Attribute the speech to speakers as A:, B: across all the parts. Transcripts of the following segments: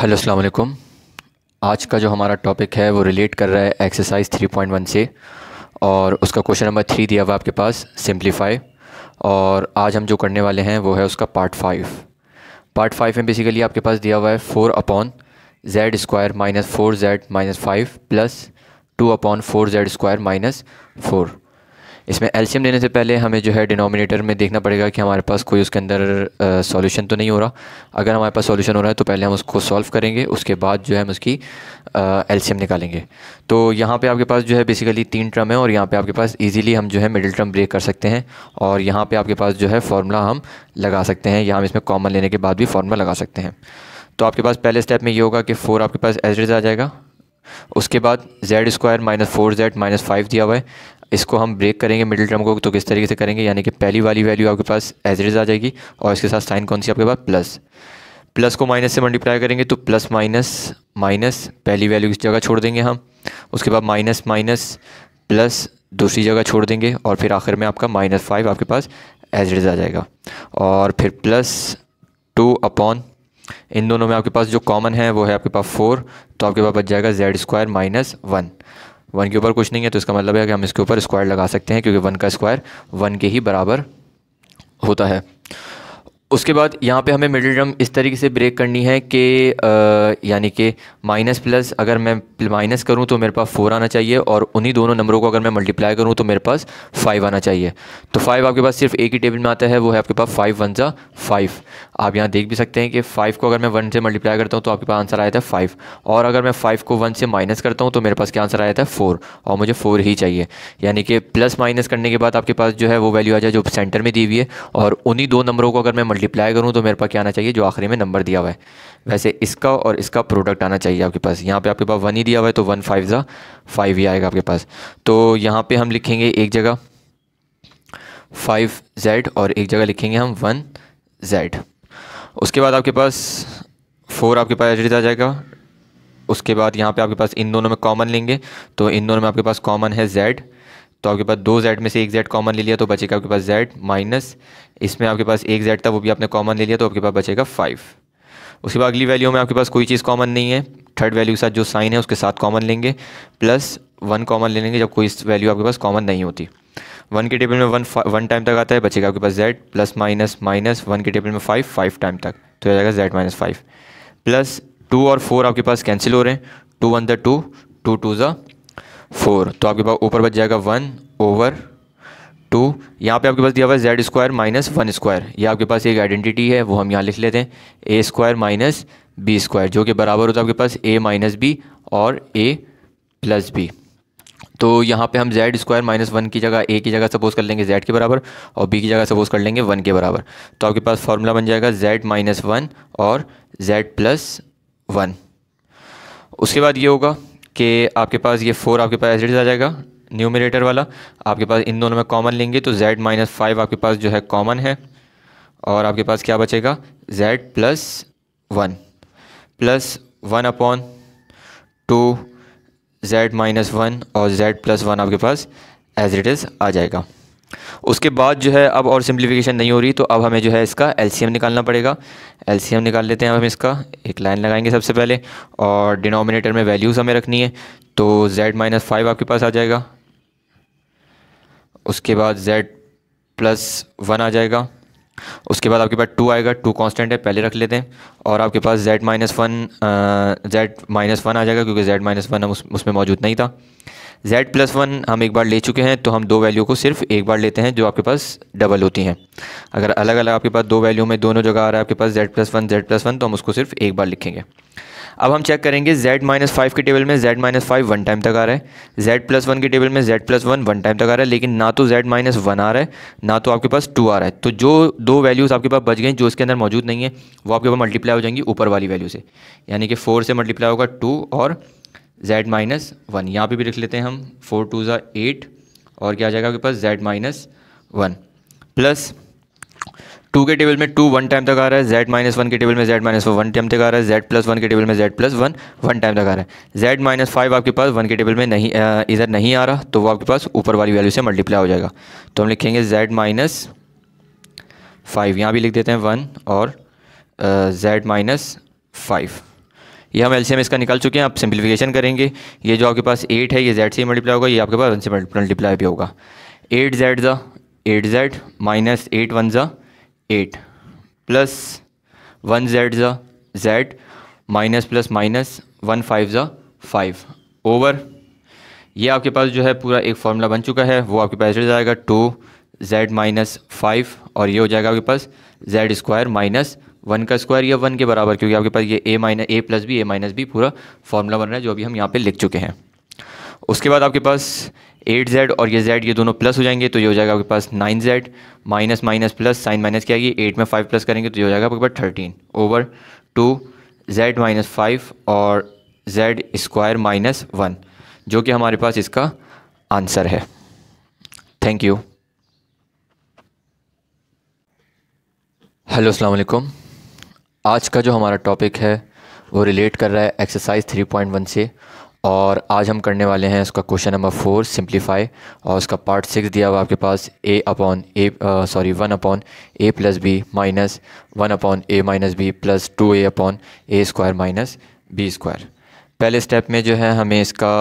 A: hello अस्सलाम वालेकुम आज का जो हमारा टॉपिक है वो रिलेट कर रहा है एक्सरसाइज 3.1 से और उसका क्वेश्चन नंबर थ्री दिया हुआ आपके पास सिंप्लीफाई और आज हम जो करने वाले हैं वो है उसका पार्ट फाइव पार्ट फाइव में बेसिकली आपके पास दिया हुआ है four upon Z square minus four Z minus five plus two upon four Z square minus four इसमें एल्शियम लेने से पहले हमें जो है डिनोमिनेटर में देखना पड़ेगा कि हमारे पास कोई उसके अंदर सॉल्यूशन तो नहीं हो रहा अगर हमारे पास सॉल्यूशन हो रहा है तो पहले हम उसको सॉल्व करेंगे उसके बाद जो है हम उसकी एल्शियम निकालेंगे तो यहाँ पे आपके पास जो है बेसिकली तीन ट्रम है और यहाँ पे आपके पास ईजिली हम जो है मिडिल ट्रम ब्रेक कर सकते हैं और यहाँ पर आपके पास जो है फार्मूला हम लगा सकते हैं या हम इसमें कॉमन लेने के बाद भी फार्मूला लगा सकते हैं तो आपके पास पहले स्टेप में ये होगा कि फ़ोर आपके पास एज आ जाएगा उसके बाद Z square minus four Z minus five दिया हुआ है इसको हम ब्रेक करेंगे मिडिल टर्म को तो किस तरीके से करेंगे यानी कि पहली वाली वैल्यू आपके पास एज इट इज़ आ जाएगी और इसके साथ साइन कौन सी आपके पास प्लस प्लस को माइनस से मल्टीप्लाई करेंगे तो प्लस माइनस माइनस पहली वैल्यू की जगह छोड़ देंगे हम उसके बाद माइनस माइनस प्लस दूसरी जगह छोड़ देंगे और फिर आखिर में आपका माइनस फाइव आपके पास एज इट इज़ आ जाएगा और फिर प्लस टू अपॉन इन दोनों में आपके पास जो कॉमन है वो है आपके पास फोर तो आपके पास बच जाएगा Z square minus one one के ऊपर कुछ नहीं है तो इसका मतलब है कि हम इसके ऊपर स्क्वायर लगा सकते हैं क्योंकि वन का स्क्वायर वन के ही बराबर होता है उसके बाद यहाँ पे हमें मिडिल टर्म इस तरीके से ब्रेक करनी है कि यानी कि माइनस प्लस अगर मैं माइनस करूँ तो मेरे पास फोर आना चाहिए और उन्हीं दोनों नंबरों को अगर मैं मल्टीप्लाई करूँ तो मेरे पास फाइव आना चाहिए तो फाइव आपके पास सिर्फ एक ही टेबल में आता है वो है आपके पास फाइव वन ज़ा फाइव आप यहाँ देख भी सकते हैं कि फाइव को अगर मैं वन से मल्टीप्लाई करता हूँ तो आपके पास आंसर आया था फाइव और अगर मैं फाइव को वन से माइनस करता हूँ तो मेरे पास क्या आंसर आया था फोर और मुझे फोर ही चाहिए यानी कि प्लस माइनस करने के बाद आपके पास जो है वो वैल्यू आ जाए जो सेंटर में दी हुई है और उन्हीं दो नंबरों को अगर मैं मल्टीप्लाई करूँ तो मेरे पास क्या आना चाहिए जो आखिरी में नंबर दिया हुआ है वैसे इसका और इसका प्रोडक्ट आना चाहिए आपके पास यहाँ पे आपके पास वन ही दिया हुआ है तो वन फाइव ज़ा फाइव ही आएगा आपके पास तो यहाँ पे हम लिखेंगे एक जगह फाइव जेड और एक जगह लिखेंगे हम वन जेड उसके बाद आपके पास फोर आपके पास एच आ जाएगा उसके बाद यहाँ पे आपके पास इन दोनों में कॉमन लेंगे तो इन दोनों में आपके पास कॉमन है जेड तो आपके पास दो जेड में से एक जेड कॉमन ले लिया तो बचेगा आपके पास जेड माइनस इसमें आपके पास एक जेड था वो भी आपने कॉमन ले लिया तो आपके पास बचेगा फाइव उसके बाद अगली वैल्यू में आपके पास कोई चीज़ कॉमन नहीं है थर्ड वैल्यू के साथ जो साइन है उसके साथ कॉमन लेंगे प्लस वन कॉमन ले लेंगे जब कोई वैल्यू आपके पास कॉमन नहीं होती वन के टेबल में वन वन टाइम तक आता है बचेगा आपके पास Z plus minus minus one के टेबल में फाइव फाइव टाइम तक तो आ जाएगा Z minus five plus two और फोर आपके पास कैंसिल हो रहे हैं टू वन द टू टू टू ज़ा फोर तो आपके पास ऊपर बच जाएगा वन ओवर टू यहाँ पे आपके पास दिया हुआ है Z square minus one square ये आपके पास एक आइडेंटिटी है वो हम यहाँ लिख लेते हैं A square minus B square जो कि बराबर होता है आपके पास ए माइनस बी और ए प्लस बी तो यहाँ पे हम जेड स्क्वायर माइनस वन की जगह ए की जगह सपोज कर लेंगे जेड के बराबर और बी की जगह सपोज कर लेंगे वन के बराबर तो आपके पास फार्मूला बन जाएगा जेड माइनस वन और जेड प्लस वन उसके बाद ये होगा कि आपके पास ये फोर आपके पास एज आ जाएगा न्यूमिनेटर वाला आपके पास इन दोनों में कॉमन लेंगे तो z माइनस फाइव आपके पास जो है कॉमन है और आपके पास क्या बचेगा z plus one plus one upon two Z minus one और जेड प्लस वन आपके पास एज इट इज़ आ जाएगा उसके बाद जो है अब और सिंप्लीफिकेशन नहीं हो रही तो अब हमें जो है इसका एल निकालना पड़ेगा एल निकाल लेते हैं हम इसका एक लाइन लगाएंगे सबसे पहले और डिनोमिनेटर में वैल्यूज़ हमें रखनी है तो जेड माइनस फाइव आपके पास आ जाएगा उसके बाद जेड प्लस वन आ जाएगा उसके बाद आपके पास टू आएगा टू कांस्टेंट है पहले रख लेते हैं और आपके पास Z minus one Z minus one आ जाएगा क्योंकि जेड माइनस वन हम उस, उसमें मौजूद नहीं था z प्लस वन हम एक बार ले चुके हैं तो हम दो वैल्यू को सिर्फ एक बार लेते हैं जो आपके पास डबल होती हैं अगर अलग अलग आपके पास दो वैल्यू में दोनों जगह आ रहा है आपके पास z plus one Z plus one तो हम उसको सिर्फ एक बार लिखेंगे अब हम चेक करेंगे z माइनस फाइव के टेबल में z minus five one time तक आ रहा है z प्लस वन के टेबल में z plus one one time तक आ रहा है लेकिन ना तो z माइनस वन आ रहा है ना तो आपके पास टू आ रहा है तो जो दो वैल्यूज़ आपके पास बच गए जो इसके अंदर मौजूद नहीं है वो आपके पास मल्टीप्लाई हो जाएंगी ऊपर वाली वैल्यू से यानी कि फोर से मल्टीप्लाई होगा टू और z माइनस वन यहाँ पर भी लिख लेते हैं हम फोर टू ज़ा एट और क्या आ जाएगा आपके पास z minus one plus two के टेबल में टू वन टाइम तक आ रहा है जेड माइनस वन के टेबल में जेड माइनस वन टाइम तक आ रहा है जेड प्लस वन के टेबल में Z plus one one time तक आ रहा है जेड माइनस फाइव आपके पास वन के टेबल में नहीं इधर नहीं आ रहा तो वो आपके पास ऊपर वाली वैल्यू से मल्टीप्लाई हो जाएगा तो हम लिखेंगे जेड माइनस फाइव यहाँ भी लिख देते हैं वन और जेड माइनस फाइव ये हम एलसीएम इसका निकाल चुके हैं आप सिंप्लीफिकेशन करेंगे ये जो आपके पास एट है ये जेड से मल्टीप्लाई होगा ये आपके पास वन से मल्टीप्लाई भी होगा एट जेड ज़ा eight Z minus eight one ज़ा एट प्लस वन जेड ज़ा Z minus plus minus one five ज़ा फाइव ओवर ये आपके पास जो है पूरा एक फॉर्मूला बन चुका है वो आपके पास रह जाएगा टू जेड माइनस फाइव और ये हो जाएगा आपके पास जेड स्क्वायर माइनस वन का स्क्वायर या वन के बराबर क्योंकि आपके पास ये A minus A plus B A minus B पूरा फॉर्मूला बन रहा है जो अभी हम यहाँ पे लिख चुके हैं उसके बाद आपके पास एट जेड और ये जेड ये दोनों प्लस हो जाएंगे तो ये हो जाएगा आपके पास nine Z minus minus plus sign minus क्या आएगी एट में फाइव प्लस करेंगे तो ये हो जाएगा आपके पास thirteen over two Z minus five और जेड स्क्वायर माइनस वन जो कि हमारे पास इसका आंसर है थैंक यू हेलो अस्सलाम वालेकुम आज का जो हमारा टॉपिक है वो रिलेट कर रहा है एक्सरसाइज 3.1 से और आज हम करने वाले हैं उसका क्वेश्चन नंबर फोर सिंप्लीफाई और उसका पार्ट सिक्स दिया हुआ आपके पास A upon A sorry one upon A plus B minus one upon A minus B plus two A upon A square minus B square पहले स्टेप में जो है हमें इसका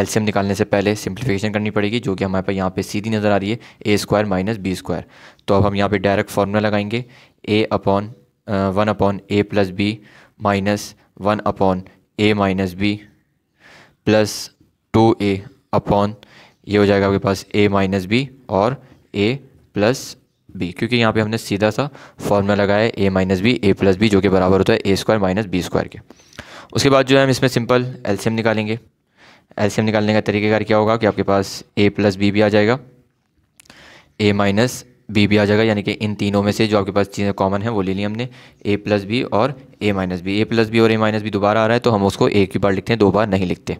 A: एल्शियम निकालने से पहले सिंप्लीफिकेशन करनी पड़ेगी जो कि हमारे पास यहाँ पे सीधी नज़र आ रही है A square minus B square तो अब हम यहाँ पे डायरेक्ट फार्मूला लगाएंगे A upon one upon A plus B minus one upon A minus B plus two A upon ये हो जाएगा आपके पास ए माइनस बी और ए प्लस बी क्योंकि यहाँ पे हमने सीधा सा फॉर्मूला लगाया A minus B A plus B जो कि बराबर होता है A square minus B square के उसके बाद जो है हम इसमें सिंपल एल्शियम निकालेंगे एल्शियम निकालने का तरीकेकार क्या होगा कि आपके पास ए प्लस बी भी आ जाएगा ए माइनस बी भी आ जाएगा यानी कि इन तीनों में से जो आपके पास चीज़ें कॉमन हैं वो ले ली हमने ए प्लस बी और A minus B A plus B और ए माइनस बी दोबारा आ रहा है तो हम उसको एक ही बार लिखते हैं दो बार नहीं लिखते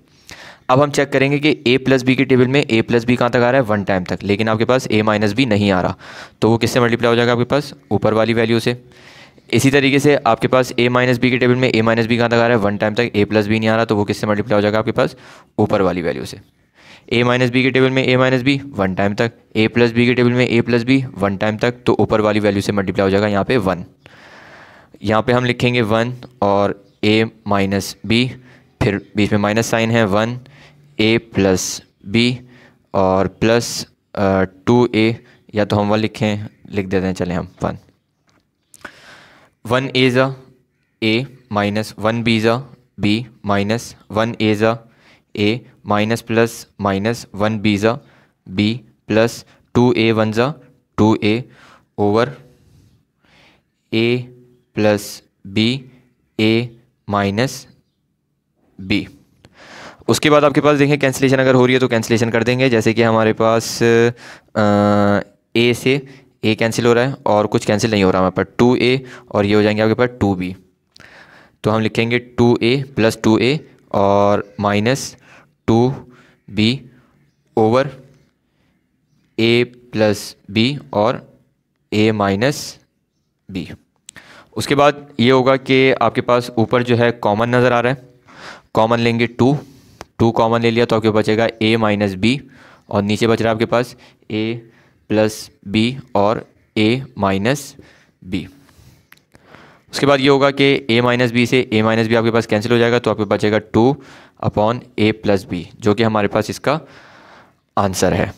A: अब हम चेक करेंगे कि ए प्लस बी की टेबल में ए प्लस बी कहाँ तक आ रहा है वन टाइम तक लेकिन आपके पास ए माइनस बी नहीं आ रहा तो वो किससे मल्टीप्लाई हो जाएगा आपके पास ऊपर वाली वैल्यू से इसी तरीके से आपके पास ए माइनस बी के टेबल में ए माइनस बी कहाँ तक आ रहा है वन टाइम तक ए प्लस बी नहीं आ रहा तो वो किससे मल्टीप्लाई हो जाएगा आपके पास ऊपर वाली वैल्यू से ए माइनस बी के टेबल में A minus B one time तक ए प्लस बी के टेबल में A plus B one time तक तो ऊपर वाली वैल्यू से मल्टीप्लाई हो जाएगा यहाँ पे वन यहाँ पे हम लिखेंगे वन और ए माइनस बी फिर बीच में माइनस साइन है वन ए प्लस बी और प्लस टू ए या तो हम वन लिखें लिख देते हैं चलें हम वन वन ए ज़ा ए माइनस वन बी ज़ा बी माइनस वन ए ज़ा A minus plus minus one B ज़ा B plus two A one ज़ा two A over A plus B A minus B उसके बाद आपके पास देखें cancellation अगर हो रही है तो कैंसिलेशन कर देंगे जैसे कि हमारे पास ए से ए कैंसिल हो रहा है और कुछ कैंसिल नहीं हो रहा हमारे पास टू ए और ये हो जाएंगे आपके पास टू बी तो हम लिखेंगे two A plus two A और minus two B over A plus B और ए माइनस बी उसके बाद ये होगा कि आपके पास ऊपर जो है कॉमन नज़र आ रहा है कॉमन लेंगे टू टू कॉमन ले लिया तो आपके बचेगा ए माइनस बी और नीचे बच रहा है आपके पास ए प्लस बी और ए माइनस बी उसके बाद ये होगा कि ए माइनस बी से ए माइनस बी आपके पास कैंसिल हो जाएगा तो आपके बचेगा two upon A plus B जो कि हमारे पास इसका आंसर है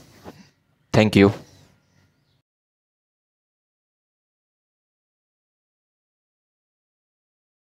A: थैंक यू